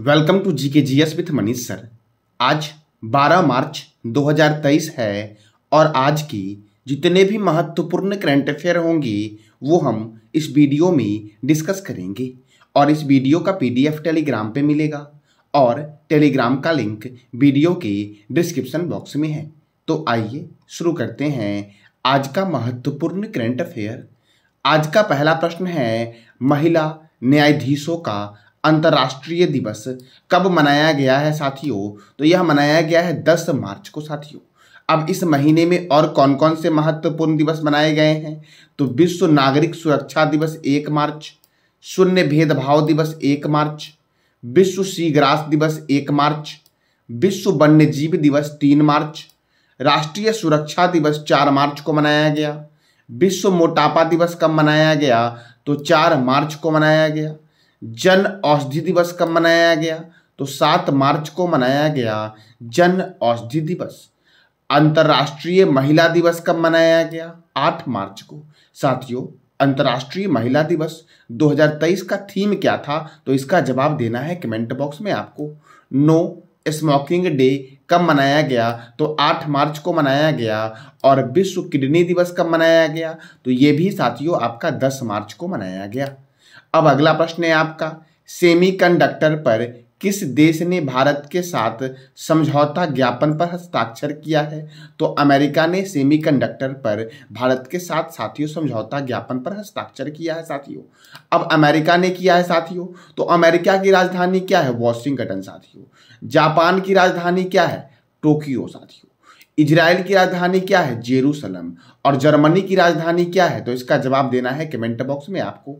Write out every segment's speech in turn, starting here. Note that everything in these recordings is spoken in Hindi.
welcome to G K G S with Manish sir आज 12 मार्च 2023 है और आज की जितने भी महत्वपूर्ण करंट अफेयर होंगे वो हम इस वीडियो में डिस्कस करेंगे और इस वीडियो का पीडीएफ टेलीग्राम पे मिलेगा और टेलीग्राम का लिंक वीडियो के डिस्क्रिप्शन बॉक्स में है तो आइए शुरू करते हैं आज का महत्वपूर्ण करंट अफेयर आज का पहला प्रश्न है महिला न्यायाधीशों का अंतर्राष्ट्रीय दिवस कब मनाया गया है साथियों तो यह मनाया गया है 10 मार्च को साथियों अब इस महीने में और कौन कौन से महत्वपूर्ण दिवस मनाए गए हैं तो विश्व नागरिक सुरक्षा दिवस एक मार्च शून्य भेदभाव दिवस एक मार्च विश्व सीग्रास दिवस एक मार्च विश्व वन्यजीव दिवस तीन मार्च राष्ट्रीय सुरक्षा दिवस चार मार्च को मनाया गया विश्व मोटापा दिवस कब मनाया गया तो चार मार्च को मनाया गया जन औषधि दिवस कब मनाया गया तो सात मार्च को मनाया गया जन औषधि दिवस अंतर्राष्ट्रीय महिला दिवस कब मनाया गया आठ मार्च को साथियों अंतर्राष्ट्रीय महिला दिवस 2023 का थीम क्या था तो इसका जवाब देना है कमेंट बॉक्स में आपको नो स्मोकिंग डे कब मनाया गया तो 8 मार्च को मनाया गया और विश्व किडनी दिवस कब मनाया गया तो ये भी साथियों आपका 10 मार्च को मनाया गया अब अगला प्रश्न है आपका सेमीकंडक्टर पर किस देश ने भारत के साथ समझौता ज्ञापन पर हस्ताक्षर किया है तो अमेरिका ने सेमीकंडक्टर पर भारत के साथ साथियों समझौता ज्ञापन पर हस्ताक्षर किया है साथियों अब अमेरिका ने किया है साथियों तो अमेरिका की राजधानी क्या है वॉशिंगटन साथियों जापान की राजधानी क्या है टोक्यो साथियों इजराइल की राजधानी क्या है जेरूसलम और जर्मनी की राजधानी क्या है तो इसका जवाब देना है कमेंट बॉक्स में आपको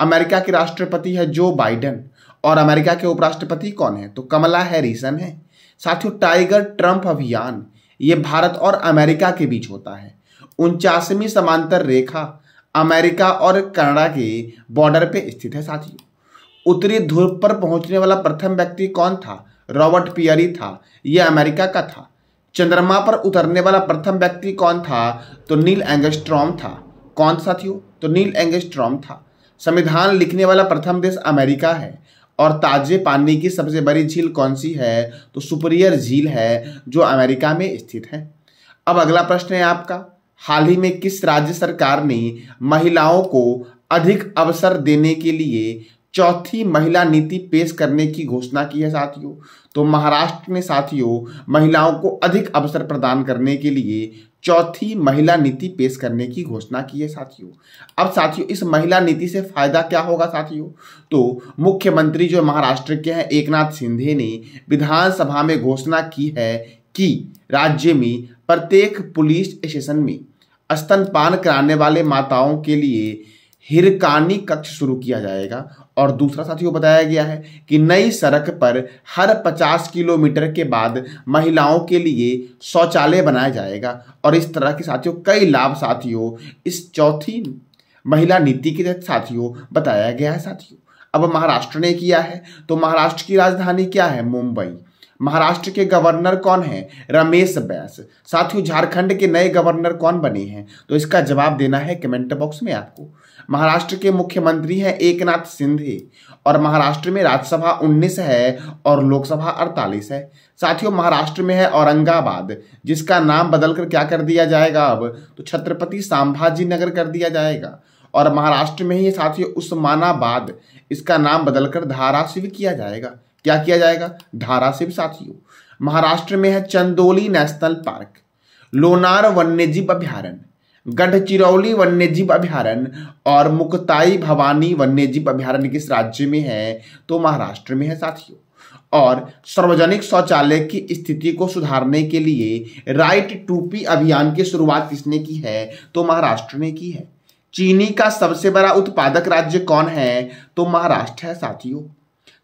अमेरिका के राष्ट्रपति है जो बाइडन और अमेरिका के उपराष्ट्रपति कौन है तो कमला हैरिसन है साथियों टाइगर ट्रंप अभियान ये भारत और अमेरिका के बीच होता है उनचासवीं समांतर रेखा अमेरिका और कनाडा के बॉर्डर पे स्थित है साथियों उत्तरी ध्रुव पर पहुंचने वाला प्रथम व्यक्ति कौन था रॉबर्ट पियरी था यह अमेरिका का था चंद्रमा पर उतरने वाला प्रथम व्यक्ति कौन था तो नील एंगस्ट्रॉम था कौन साथियों तो नील एंगस्ट्रॉम था संविधान लिखने वाला प्रथम देश अमेरिका है और ताजे पानी की सबसे बड़ी झील कौन सी है तो सुपरियर झील है जो अमेरिका में स्थित है अब अगला प्रश्न है आपका हाल ही में किस राज्य सरकार ने महिलाओं को अधिक अवसर देने के लिए चौथी महिला नीति पेश करने की घोषणा की है साथियों तो महाराष्ट्र ने साथियों महिलाओं को अधिक अवसर प्रदान करने के लिए चौथी महिला नीति पेश करने की घोषणा की है साथियों अब साथियों इस महिला नीति से फायदा क्या होगा साथियों तो मुख्यमंत्री जो महाराष्ट्र के हैं एकनाथ सिंधे ने विधानसभा में घोषणा की है कि राज्य में प्रत्येक पुलिस स्टेशन में स्तनपान कराने वाले माताओं के लिए हिरकानी कक्ष शुरू किया जाएगा और दूसरा साथियों बताया गया है कि नई सड़क पर हर 50 किलोमीटर के बाद महिलाओं के लिए शौचालय बनाया जाएगा और इस तरह के साथियों कई लाभ साथियों इस चौथी महिला नीति के तहत साथियों बताया गया है साथियों अब महाराष्ट्र ने किया है तो महाराष्ट्र की राजधानी क्या है मुंबई महाराष्ट्र के गवर्नर कौन हैं रमेश बैस साथियों झारखंड के नए गवर्नर कौन बने हैं तो इसका जवाब देना है कमेंट बॉक्स में आपको महाराष्ट्र के मुख्यमंत्री हैं एकनाथ सिंधे और महाराष्ट्र में राज्यसभा 19 है और लोकसभा 48 है साथियों महाराष्ट्र में है औरंगाबाद जिसका नाम बदलकर क्या कर दिया जाएगा अब तो छत्रपति संभाजी नगर कर दिया जाएगा और महाराष्ट्र में ही साथियों उस्मानाबाद इसका नाम बदलकर धारा किया जाएगा क्या किया जाएगा धारा से भी साथियों महाराष्ट्र में है चंदोली नेशनल पार्क लोनार वन्यजीव अभ्यारण्य गढ़चिरौली वन्यजीव अभ्यारण्य और मुक्ताई भवानी वन्यजीव अभ्यारण्य किस राज्य में है तो महाराष्ट्र में है साथियों और सार्वजनिक शौचालय की स्थिति को सुधारने के लिए राइट टूपी अभियान की शुरुआत किसने की है तो महाराष्ट्र ने की है चीनी का सबसे बड़ा उत्पादक राज्य कौन है तो महाराष्ट्र है साथियों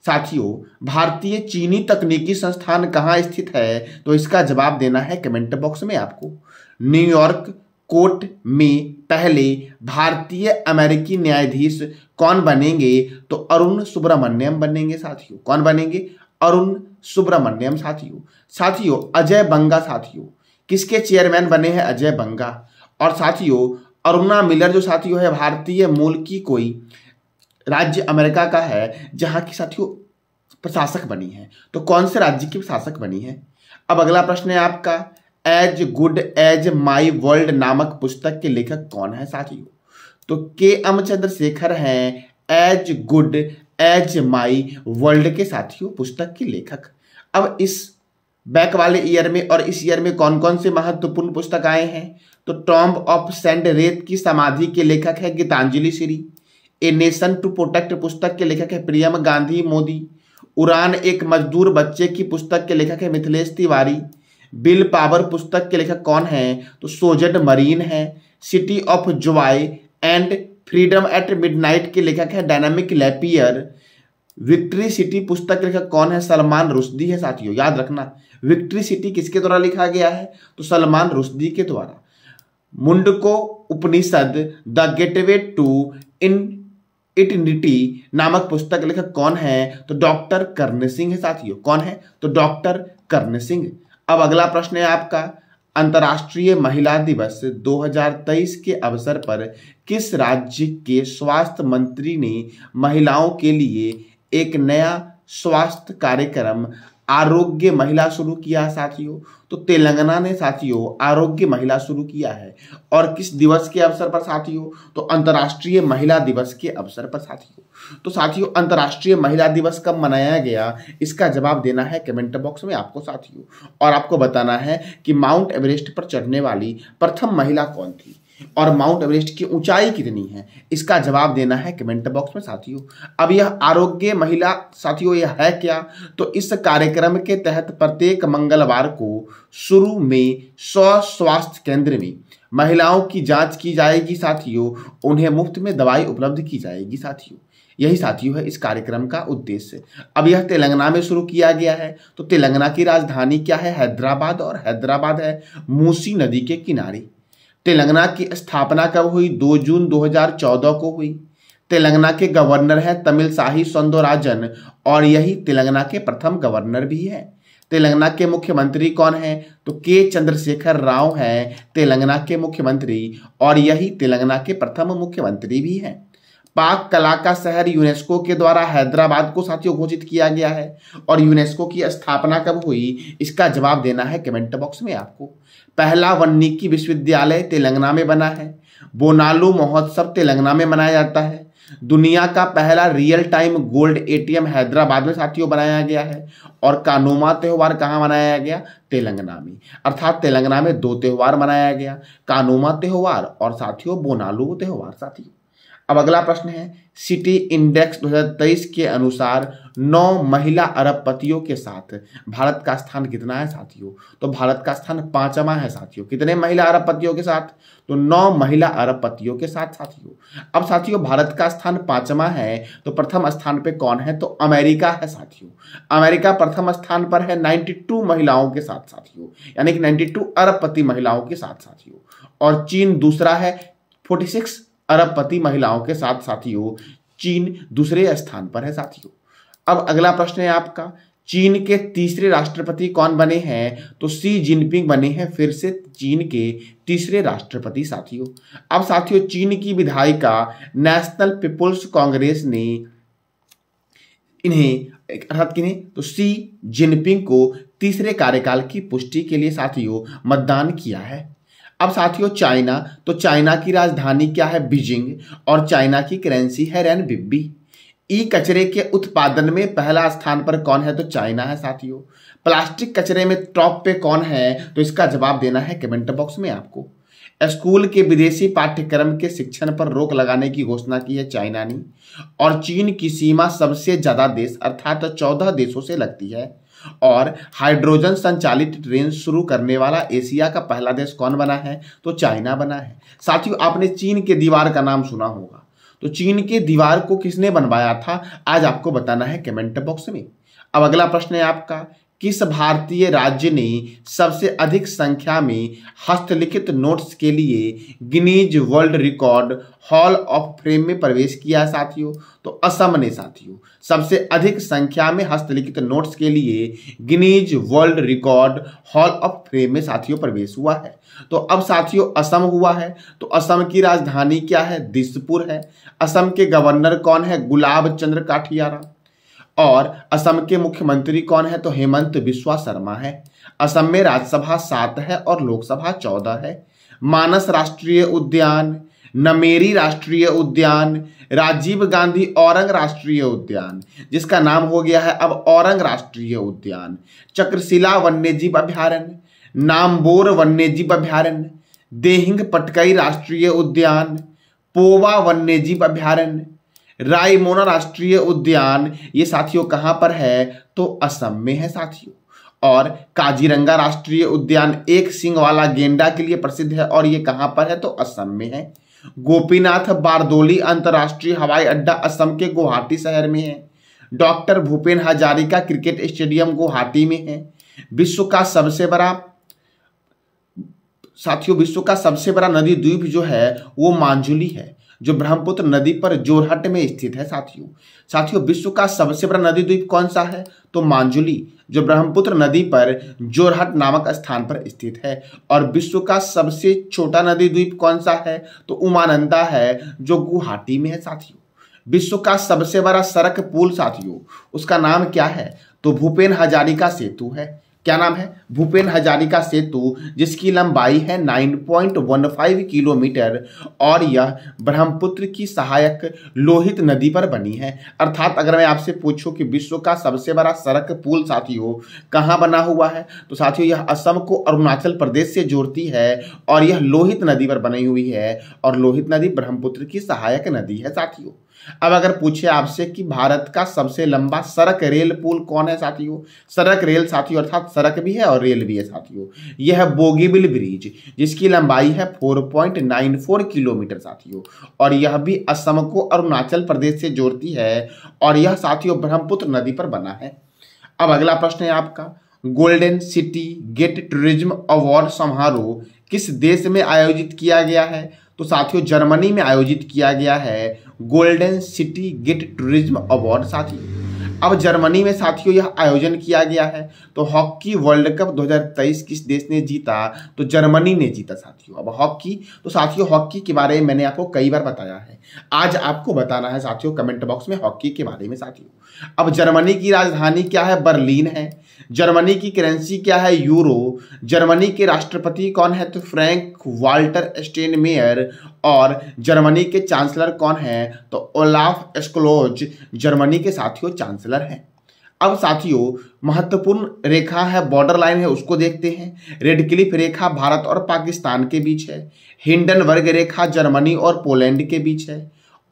साथियों भारतीय चीनी तकनीकी संस्थान कहाँ स्थित है तो इसका जवाब देना है कमेंट बॉक्स में आपको न्यूयॉर्क कोर्ट में पहले भारतीय अमेरिकी न्यायाधीश कौन बनेंगे तो अरुण सुब्रमण्यम बनेंगे साथियों कौन बनेंगे अरुण सुब्रमण्यम साथियों साथियों अजय बंगा साथियों किसके चेयरमैन बने हैं अजय बंगा और साथियों अरुणा मिलर जो साथियों है भारतीय मूल की कोई राज्य अमेरिका का है जहाँ की साथियों प्रशासक बनी है तो कौन से राज्य की प्रशासक बनी है अब अगला प्रश्न है आपका as good as my world नामक पुस्तक के लेखक कौन है साथियों तो के एम चंद्रशेखर हैं as good as my world के साथियों पुस्तक के लेखक अब इस बैक वाले ईयर में और इस ईयर में कौन कौन से महत्वपूर्ण पुस्तक आए हैं तो टॉम्ब ऑफ सेंड रेत की समाधि के लेखक है Geetanjali Shree a nation to protect पुस्तक के लेखक है प्रियम गांधी मोदी उड़ान एक मजदूर बच्चे की पुस्तक के लेखक है मिथिलेश तिवारी बिल पावर पुस्तक के लेखक कौन है तो सोजन मरीन है city of joy and freedom at midnight के लेखक है डायनामिक लेपियर विक्ट्री सिटी पुस्तक के लेखक कौन है सलमान रुश्दी है साथियों याद रखना विक्ट्री सिटी किसके द्वारा लिखा गया है तो सलमान रुश्दी के द्वारा Mundaka Upanishad the gateway to in eternity नामक पुस्तक लेखक कौन है तो डॉक्टर कर्ण सिंह है साथियों कौन है तो डॉक्टर कर्ण सिंह अब अगला प्रश्न है आपका अंतर्राष्ट्रीय महिला दिवस 2023 के अवसर पर किस राज्य के स्वास्थ्य मंत्री ने महिलाओं के लिए एक नया स्वास्थ्य कार्यक्रम आरोग्य महिला शुरू किया है साथियों तो तेलंगाना ने साथियों आरोग्य महिला शुरू किया है और किस दिवस के अवसर पर साथियों तो अंतर्राष्ट्रीय महिला दिवस के अवसर पर साथियों तो साथियों अंतर्राष्ट्रीय महिला दिवस कब मनाया गया इसका जवाब देना है कमेंट बॉक्स में आपको साथियों और आपको बताना है कि माउंट एवरेस्ट पर चढ़ने वाली प्रथम महिला कौन थी और माउंट एवरेस्ट की ऊंचाई कितनी है इसका जवाब देना है कमेंट बॉक्स में साथियों अब यह आरोग्य महिला साथियों यह है क्या तो इस कार्यक्रम के तहत प्रत्येक मंगलवार को शुरू में स्व स्वास्थ्य केंद्र में महिलाओं की जांच की जाएगी साथियों उन्हें मुफ्त में दवाई उपलब्ध की जाएगी साथियों यही साथियों है इस कार्यक्रम का उद्देश्य अब यह तेलंगाना में शुरू किया गया है तो तेलंगाना की राजधानी क्या है हैदराबाद और हैदराबाद है मूसी नदी के किनारे तेलंगाना की स्थापना कब हुई 2 जून 2014 को हुई तेलंगाना के गवर्नर है तमिल साही सौंदोराजन और यही तेलंगाना के प्रथम गवर्नर भी है तेलंगाना के मुख्यमंत्री कौन है तो के चंद्रशेखर राव है तेलंगाना के मुख्यमंत्री और यही तेलंगाना के प्रथम मुख्यमंत्री भी हैं पाक कला का शहर यूनेस्को के द्वारा हैदराबाद को साथियों घोषित किया गया है और यूनेस्को की स्थापना कब हुई इसका जवाब देना है कमेंट बॉक्स में आपको पहला वन्नीकी विश्वविद्यालय तेलंगाना में बना है बोनालू महोत्सव तेलंगाना में मनाया जाता है दुनिया का पहला real time gold ATM Hyderabad में साथियों बनाया गया है और कानोमा त्यौहार कहाँ मनाया गया तेलंगाना में अर्थात तेलंगाना में दो त्यौहार मनाया गया कानूमा त्यौहार और साथियों बोनालू त्यौहार साथियों अब अगला प्रश्न है सिटी इंडेक्स 2023 के अनुसार नौ महिला अरबपतियों के साथ भारत का स्थान कितना है साथियों तो भारत का स्थान पांचवा है साथियों कितने महिला अरबपतियों के साथ तो नौ महिला अरबपतियों के साथ साथियों अब साथियों भारत का स्थान पांचवा है तो प्रथम स्थान पे कौन है तो अमेरिका है साथियों अमेरिका प्रथम स्थान पर है नाइन्टी महिलाओं के साथ साथियों यानी कि नाइन्टी अरबपति महिलाओं के साथ साथियों और चीन दूसरा है फोर्टी अरबपति महिलाओं के साथ साथियों चीन दूसरे स्थान पर है साथियों अब अगला प्रश्न है आपका चीन के तीसरे राष्ट्रपति कौन बने हैं तो सी जिनपिंग बने हैं फिर से चीन के तीसरे राष्ट्रपति साथियों अब साथियों चीन की विधायिका नेशनल पीपुल्स कांग्रेस ने इन्हें अर्थात किन्हें तो सी जिनपिंग को तीसरे कार्यकाल की पुष्टि के लिए साथियों मतदान किया है अब साथियों चाइना तो चाइना की राजधानी क्या है बीजिंग और चाइना की करेंसी है रैन बिब्बी ई कचरे के उत्पादन में पहला स्थान पर कौन है तो चाइना है साथियों प्लास्टिक कचरे में टॉप पे कौन है तो इसका जवाब देना है कमेंट बॉक्स में आपको स्कूल के विदेशी पाठ्यक्रम के शिक्षण पर रोक लगाने की घोषणा की है चाइना ने और चीन की सीमा सबसे ज़्यादा देश अर्थात चौदह देशों से लगती है और हाइड्रोजन संचालित ट्रेन शुरू करने वाला एशिया का पहला देश कौन बना है तो चाइना बना है साथियों आपने चीन के दीवार का नाम सुना होगा तो चीन के दीवार को किसने बनवाया था आज आपको बताना है कमेंट बॉक्स में अब अगला प्रश्न है आपका किस भारतीय राज्य ने सबसे अधिक संख्या में हस्तलिखित नोट्स के लिए Guinness world record hall of fame में प्रवेश किया है साथियों तो असम ने साथियों सबसे अधिक संख्या में हस्तलिखित नोट्स के लिए Guinness world record hall of fame में साथियों प्रवेश हुआ है तो अब साथियों असम हुआ है तो असम की राजधानी क्या है दिसपुर है असम के गवर्नर कौन है गुलाब चंद्र काठियारा और असम के मुख्यमंत्री कौन है तो हेमंत बिस्वा शर्मा है असम में राज्यसभा सात है और लोकसभा चौदह है मानस राष्ट्रीय उद्यान नमेरी राष्ट्रीय उद्यान राजीव गांधी औरंग राष्ट्रीय उद्यान जिसका नाम हो गया है अब औरंग राष्ट्रीय उद्यान चक्रशिला वन्यजीव अभ्यारण्य नामबोर वन्यजीव अभ्यारण्य देहिंग पटकई राष्ट्रीय उद्यान पोवा वन्यजीव अभ्यारण्य रायमोना राष्ट्रीय उद्यान ये साथियों कहाँ पर है तो असम में है साथियों और काजीरंगा राष्ट्रीय उद्यान एक सिंह वाला गेंडा के लिए प्रसिद्ध है और ये कहाँ पर है तो असम में है गोपीनाथ बारदोली अंतर्राष्ट्रीय हवाई अड्डा असम के गुवाहाटी शहर में है doctor Bhupen Hazarika cricket stadium Guwahati में है विश्व का सबसे बड़ा साथियों विश्व का सबसे बड़ा नदी द्वीप जो है वो मांजुली है जो ब्रह्मपुत्र नदी पर जोरहट में स्थित है साथियों साथियों विश्व का सबसे बड़ा नदी द्वीप कौन सा है तो मांजुली जो ब्रह्मपुत्र नदी पर जोरहट नामक स्थान पर स्थित है और विश्व का सबसे छोटा नदी द्वीप कौन सा है तो उमानंदा है जो गुवाहाटी में है साथियों विश्व का सबसे बड़ा सड़क पुल साथियों उसका नाम क्या है तो भूपेन हजारिका सेतु है क्या नाम है भूपेन हजारिका सेतु जिसकी लंबाई है 9.15 किलोमीटर और यह ब्रह्मपुत्र की सहायक लोहित नदी पर बनी है अर्थात अगर मैं आपसे पूछूं कि विश्व का सबसे बड़ा सड़क पुल साथियों कहाँ बना हुआ है तो साथियों यह असम को अरुणाचल प्रदेश से जोड़ती है और यह लोहित नदी पर बनी हुई है और लोहित नदी ब्रह्मपुत्र की सहायक नदी है साथियों अब अगर पूछे आपसे कि भारत का सबसे लंबा सड़क रेल पुल कौन है साथियों सड़क रेल साथियों अर्थात सड़क भी है और रेल भी है साथियों यह है बोगीबिल ब्रिज जिसकी लंबाई है 4.94 किलोमीटर साथियों और यह भी असम को अरुणाचल प्रदेश से जोड़ती है और यह साथियों ब्रह्मपुत्र नदी पर बना है अब अगला प्रश्न है आपका golden city gate tourism award समारोह किस देश में आयोजित किया गया है तो साथियों जर्मनी में आयोजित किया गया है golden city gate tourism award साथियों अब जर्मनी में साथियों यह आयोजन किया गया है तो हॉकी वर्ल्ड कप 2023 किस देश ने जीता तो जर्मनी ने जीता साथियों अब हॉकी तो साथियों हॉकी के बारे में मैंने आपको कई बार बताया है आज आपको बताना है साथियों कमेंट बॉक्स में हॉकी के बारे में साथियों अब जर्मनी की राजधानी क्या है बर्लिन है जर्मनी की करेंसी क्या है यूरो जर्मनी के राष्ट्रपति कौन है तो फ्रैंक वाल्टर स्टेन और जर्मनी के चांसलर कौन है तो ओलाफ एस्कलोज जर्मनी के साथियों चांसलर हैं अब साथियों महत्वपूर्ण रेखा है बॉर्डर लाइन है उसको देखते हैं रेड क्लिफ रेखा भारत और पाकिस्तान के बीच है हिंडन वर्ग रेखा जर्मनी और पोलैंड के बीच है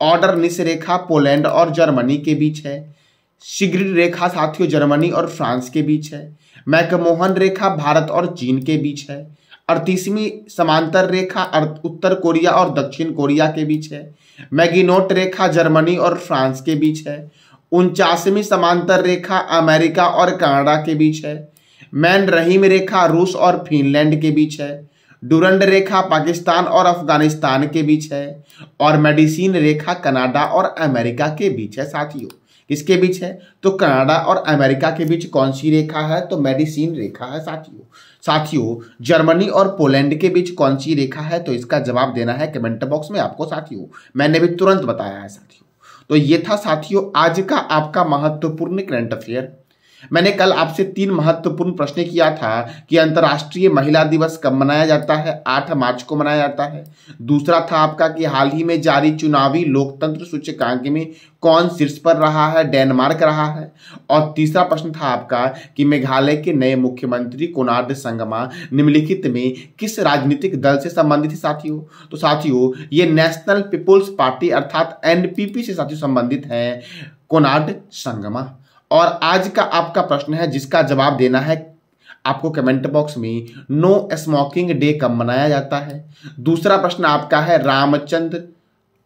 ऑर्डर निश रेखा पोलैंड और जर्मनी के बीच है शीघ्र रेखा साथियों जर्मनी और फ्रांस के बीच है मैकमोहन रेखा भारत और चीन के बीच है अड़तीसवीं समांतर रेखा उत्तर कोरिया और दक्षिण कोरिया के बीच है मैगिनोट रेखा जर्मनी और फ्रांस के बीच है उनचासवीं समांतर रेखा अमेरिका और कनाडा के बीच है मैन रहीम रेखा रूस और फिनलैंड के बीच है डुरंड रेखा पाकिस्तान और अफगानिस्तान के बीच है और मेडिसिन रेखा कनाडा और अमेरिका के बीच है साथियों किसके बीच है तो कनाडा और अमेरिका के बीच कौन सी रेखा है तो मेडिसिन रेखा है साथियों साथियों जर्मनी और पोलैंड के बीच कौन सी रेखा है तो इसका जवाब देना है कमेंट बॉक्स में आपको साथियों मैंने भी तुरंत बताया है साथियों तो ये था साथियों आज का आपका महत्वपूर्ण करंट अफेयर मैंने कल आपसे तीन महत्वपूर्ण प्रश्न किया था कि अंतर्राष्ट्रीय महिला दिवस कब मनाया जाता है आठ मार्च को मनाया जाता है दूसरा था आपका कि हाल ही में जारी चुनावी लोकतंत्र सूचकांक में कौन शीर्ष पर रहा है डेनमार्क रहा है और तीसरा प्रश्न था आपका कि मेघालय के नए मुख्यमंत्री कोनार्ड संगमा निम्नलिखित में किस राजनीतिक दल से संबंधित है साथियों तो साथियों ये नेशनल पीपुल्स पार्टी अर्थात एनपीपी से साथियों संबंधित है कोनार्ड संगमा और आज का आपका प्रश्न है जिसका जवाब देना है आपको कमेंट बॉक्स में नो स्मोकिंग डे कब मनाया जाता है दूसरा प्रश्न आपका है रामचंद्र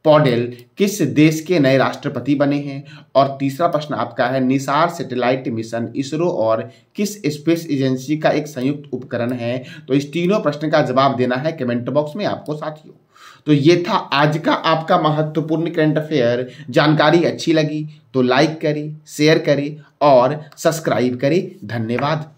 पौडेल किस देश के नए राष्ट्रपति बने हैं और तीसरा प्रश्न आपका है निसार सैटेलाइट मिशन इसरो और किस स्पेस एजेंसी का एक संयुक्त उपकरण है तो इस तीनों प्रश्न का जवाब देना है कमेंट बॉक्स में आपको साथियों तो ये था आज का आपका महत्वपूर्ण करंट अफेयर जानकारी अच्छी लगी तो लाइक करें शेयर करें और सब्सक्राइब करें धन्यवाद